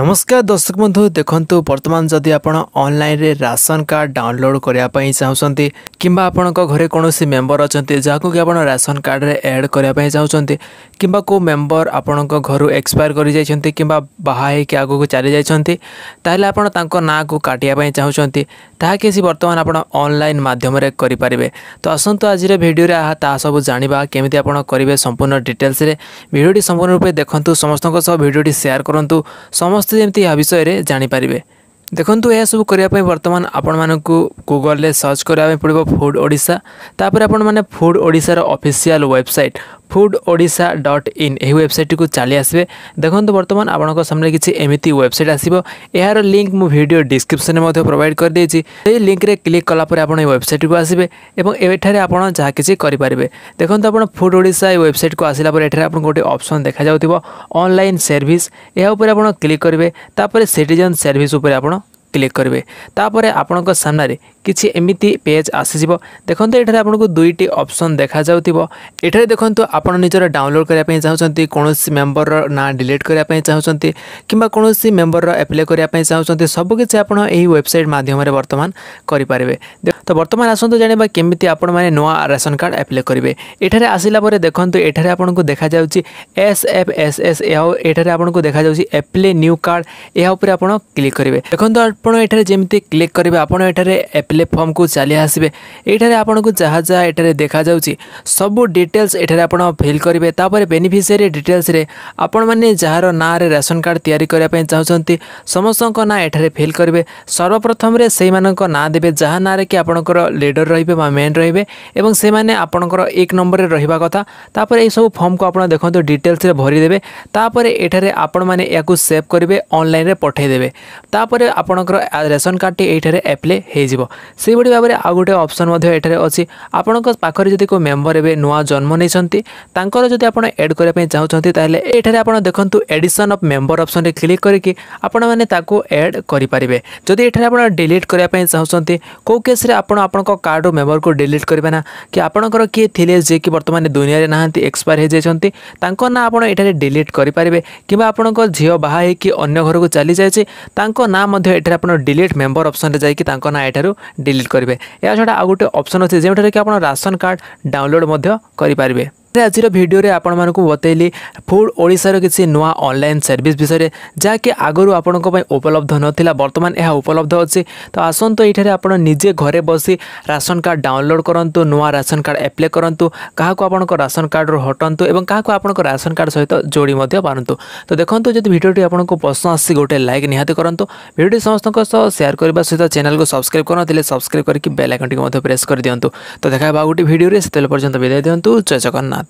নমস্কার দর্শক বন্ধু দেখন্তু বর্তমান যদি আপন অনলাইনে রাশন কার্ড ডাউনলোড করা চাহুন কিংবা আপনার ঘরে কোণী মেম্বর অনেক যাকে কি আপনার রাশন কার্ডে এড করা চাহুন কিংবা কেউ মেম্বর আপনার ঘর এক্সপায়ার করে যাই কিংবা বাহা হয়েকি আগুক চালি যাই তাহলে আপনার তাঁর না কাটিয়া চাহুন ତାହା କିଛି ବର୍ତ୍ତମାନ ଆପଣ ଅନଲାଇନ୍ ମାଧ୍ୟମରେ କରିପାରିବେ ତ ଆସନ୍ତୁ ଆଜିର ଭିଡ଼ିଓରେ ତାହା ସବୁ ଜାଣିବା କେମିତି ଆପଣ କରିବେ ସମ୍ପୂର୍ଣ୍ଣ ଡିଟେଲ୍ସରେ ଭିଡ଼ିଓଟି ସମ୍ପୂର୍ଣ୍ଣ ରୂପେ ଦେଖନ୍ତୁ ସମସ୍ତଙ୍କ ସହ ଭିଡ଼ିଓଟି ସେୟାର କରନ୍ତୁ ସମସ୍ତେ ଯେମିତି ଏହା ବିଷୟରେ ଜାଣିପାରିବେ ଦେଖନ୍ତୁ ଏହାସବୁ କରିବା ପାଇଁ ବର୍ତ୍ତମାନ ଆପଣମାନଙ୍କୁ ଗୁଗଲରେ ସର୍ଚ୍ଚ କରିବା ପାଇଁ ପଡ଼ିବ ଫୁଡ଼୍ ଓଡ଼ିଶା ତାପରେ ଆପଣମାନେ ଫୁଡ଼୍ ଓଡ଼ିଶାର official website food Odisha dot in এই ওয়েবসাইটটি চালি আসবে দেখুন বর্তমান আপনার সামনে কিছু এমিতি ওয়েবসাইট আসব এর লিঙ্ক মু ভিডিও ডিসক্রিপশনে প্রোভাইড করে দিয়েছি সেই লিঙ্করে ক্লিক কলাপরে আপনার এই ওয়েবসাইটটি আসবে এবং এখানে আপনার যা কিছু করে পারবে দেখুন আপনার ফুড ওড়িশা এই ওয়েবসাইটকে আসলা পরে এখানে আপনার গোটে অপসন দেখা যাও অনলাইন সার্ভিস এর উপরে আপনার ক্লিক করবে তাপরে সিটিজেন সার্ভিস উপরে আপনার ক্লিক করবে তাপরে আপনার সামনে কিছু এমিতি পেজ আসিযোগ দেখুন এখানে আপনার দুইটি অপসন দেখা যাওয়া এখানে দেখুন আপনার নিজের ডাউনলোড করা চাহুমান কৌশি মেম্বর না ডিলিট করা চাহুমান কিংবা কৌশি মেম্বর আপ্লাই করা চাহুমান সবুকিছি আপনার এই ওয়েবসাইট মাধ্যমে বর্তমান করে পারে তো বর্তমান আসন্তু জাঁয়া কমিটি আপন মানে নয় রাশন কার্ড আপ্লাই করবে এখানে আসিলা পরে দেখুন এখানে আপনার দেখা যাচ্ছে এস এফ এস এস এখানে আপনার দেখা যাচ্ছে আপ্লাই নিউ কার্ড এর উপরে আপনার ক্লিক করবে দেখুন ଆପଣ ଏଠାରେ ଯେମିତି କ୍ଲିକ୍ କରିବେ ଆପଣ ଏଠାରେ ଆପ୍ଲାଏ ଫର୍ମକୁ ଚାଲି ଆସିବେ ଏଠାରେ ଆପଣଙ୍କୁ ଯାହା ଯାହା ଏଠାରେ ଦେଖାଯାଉଛି ସବୁ ଡିଟେଲ୍ସ ଏଠାରେ ଆପଣ ଫିଲ୍ କରିବେ ତାପରେ ବେନିଫିସିଆରୀ ଡିଟେଲ୍ସରେ ଆପଣମାନେ ଯାହାର ନାଁରେ ରାସନ କାର୍ଡ଼ ତିଆରି କରିବା ପାଇଁ ଚାହୁଁଛନ୍ତି ସମସ୍ତଙ୍କ ନାଁ ଏଠାରେ ଫିଲ୍ କରିବେ ସର୍ବପ୍ରଥମରେ ସେଇମାନଙ୍କ ନାଁ ଦେବେ ଯାହା ନାଁରେ କି ଆପଣଙ୍କର ଲିଡର ରହିବେ ବା ମେନ୍ ରହିବେ ଏବଂ ସେମାନେ ଆପଣଙ୍କର ଏକ ନମ୍ବରରେ ରହିବା କଥା ତାପରେ ଏହିସବୁ ଫର୍ମକୁ ଆପଣ ଦେଖନ୍ତୁ ଡିଟେଲ୍ସରେ ଭରିଦେବେ ତାପରେ ଏଠାରେ ଆପଣମାନେ ଏହାକୁ ସେଭ୍ କରିବେ ଅନଲାଇନ୍ରେ ପଠାଇଦେବେ ତାପରେ ଆପଣଙ୍କର ଆପଣଙ୍କର ରେସନ କାର୍ଡ଼ଟି ଏଇଠାରେ ଆପ୍ଲାଏ ହୋଇଯିବ ସେହିଭଳି ଭାବରେ ଆଉ ଗୋଟିଏ ଅପସନ୍ ମଧ୍ୟ ଏଠାରେ ଅଛି ଆପଣଙ୍କ ପାଖରେ ଯଦି କେଉଁ ମେମ୍ବର ଏବେ ନୂଆ ଜନ୍ମ ନେଇଛନ୍ତି ତାଙ୍କର ଯଦି ଆପଣ ଏଡ଼୍ କରିବା ପାଇଁ ଚାହୁଁଛନ୍ତି ତାହେଲେ ଏଠାରେ ଆପଣ ଦେଖନ୍ତୁ ଏଡ଼ିସନ୍ ଅଫ୍ ମେମ୍ବର ଅପସନ୍ରେ କ୍ଲିକ୍ କରିକି ଆପଣମାନେ ତାକୁ ଏଡ଼୍ କରିପାରିବେ ଯଦି ଏଠାରେ ଆପଣ ଡିଲିଟ୍ କରିବା ପାଇଁ ଚାହୁଁଛନ୍ତି କେଉଁ କେସ୍ରେ ଆପଣ ଆପଣଙ୍କ କାର୍ଡ଼ରୁ ମେମ୍ବରକୁ ଡିଲିଟ୍ କରିବେ ନା କି ଆପଣଙ୍କର କିଏ ଥିଲେ ଯିଏକି ବର୍ତ୍ତମାନ ଦୁନିଆରେ ନାହାନ୍ତି ଏକ୍ସପାୟାର ହୋଇଯାଇଛନ୍ତି ତାଙ୍କ ନାଁ ଆପଣ ଏଠାରେ ଡିଲିଟ୍ କରିପାରିବେ କିମ୍ବା ଆପଣଙ୍କ ଝିଅ ବାହା ହୋଇକି ଅନ୍ୟ ଘରକୁ ଚାଲିଯାଇଛି ତାଙ୍କ ନାଁ ମଧ୍ୟ ଏଠାରେ আপনার ডিলিট মেম্বর অপসনরে যাই তাঁর না এঠার ডিলিট করবে এছাড়া আউ গোটে অপসন অছে যেটার কি আপনার রাসন কার্ড ডাউনলোড মধ্যে করে ଆଜିର ଭିଡ଼ିଓରେ ଆପଣମାନଙ୍କୁ ବତାଇଲି ଫୁଡ଼୍ ଓଡ଼ିଶାର କିଛି ନୂଆ ଅନଲାଇନ୍ ସର୍ଭିସ୍ ବିଷୟରେ ଯାହାକି ଆଗରୁ ଆପଣଙ୍କ ପାଇଁ ଉପଲବ୍ଧ ନଥିଲା ବର୍ତ୍ତମାନ ଏହା ଉପଲବ୍ଧ ଅଛି ତ ଆସନ୍ତୁ ଏଇଠାରେ ଆପଣ ନିଜେ ଘରେ ବସି ରାସନ କାର୍ଡ଼ ଡାଉନଲୋଡ଼୍ କରନ୍ତୁ ନୂଆ ରାସନ କାର୍ଡ଼ ଆପ୍ଲାଏ କରନ୍ତୁ କାହାକୁ ଆପଣଙ୍କ ରାସନ କାର୍ଡ଼ରୁ ହଟାନ୍ତୁ ଏବଂ କାହାକୁ ଆପଣଙ୍କ ରାସନ କାର୍ଡ଼ ସହିତ ଯୋଡ଼ି ମଧ୍ୟ ପାରନ୍ତୁ ତ ଦେଖନ୍ତୁ ଯଦି ଭିଡ଼ିଓଟି ଆପଣଙ୍କୁ ପସନ୍ଦ ଆସିଛି ଗୋଟେ ଲାଇକ୍ ନିହାତି କରନ୍ତୁ ଭିଡ଼ିଓଟି ସମସ୍ତଙ୍କ ସହ ସେୟାର କରିବା ସହିତ ଚ୍ୟାନେଲକୁ ସବସ୍କ୍ରାଇବ୍ କରିନଥିଲେ ସବସ୍କ୍ରାଇବ୍ କରିକି ବେଲ୍ ଆଇକନ୍ଟିକୁ ମଧ୍ୟ ପ୍ରେସ୍ କରିଦିଅନ୍ତୁ ତ ଦେଖା ହେବ ଆଉ ଗୋଟେ ଭିଡ଼ିଓରେ ସେତେବେଳେ ପର୍ଯ୍ୟନ୍ତ ବିଦାୟ ଦିଅନ୍ତୁ ଜୟ ଜଗନ୍ନାଥ